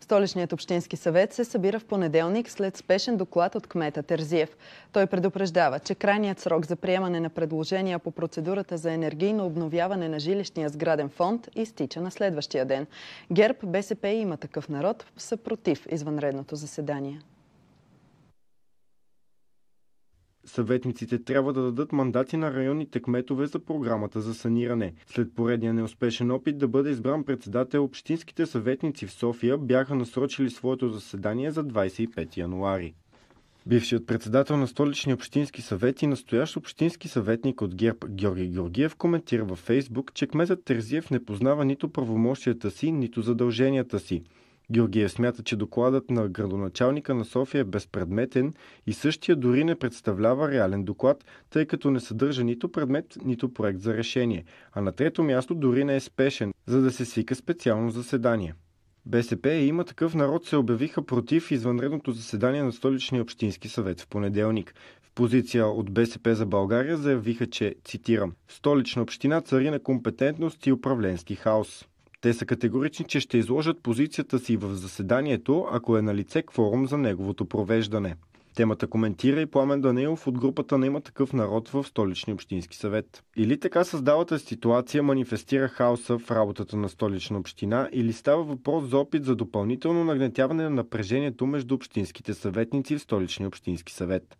Столичният общински съвет се събира в понеделник след спешен доклад от кмета Терзиев. Той предупреждава, че крайният срок за приемане на предложения по процедурата за енергийно обновяване на жилищния сграден фонд изтича на следващия ден. ГЕРБ, БСП и има такъв народ са против извънредното заседание. Съветниците трябва да дадат мандати на районните кметове за програмата за саниране. След поредния неуспешен опит да бъде избран председател, общинските съветници в София бяха насрочили своето заседание за 25 януари. Бившият председател на столичния общински съвет и настоящ общински съветник от ГЕРБ Георги Георгиев коментира във Фейсбук, че кметът Терзиев не познава нито правомощията си, нито задълженията си. Георгиев смята, че докладът на градоначалника на София е безпредметен и същия дори не представлява реален доклад, тъй като не съдържа нито предмет, нито проект за решение, а на трето място дори не е спешен, за да се свика специално заседание. БСП и има такъв народ се обявиха против извънредното заседание на столичния общински съвет в понеделник. В позиция от БСП за България заявиха, че, цитирам, столична община цари на компетентност и управленски хаос. Те са категорични, че ще изложат позицията си в заседанието, ако е на лице кворум за неговото провеждане. Темата коментира и Пламен Данилов от групата на има такъв народ в столичния общински съвет. Или така създалата ситуация манифестира хаоса в работата на столична община, или става въпрос за опит за допълнително нагнетяване на напрежението между общинските съветници в столичния общински съвет.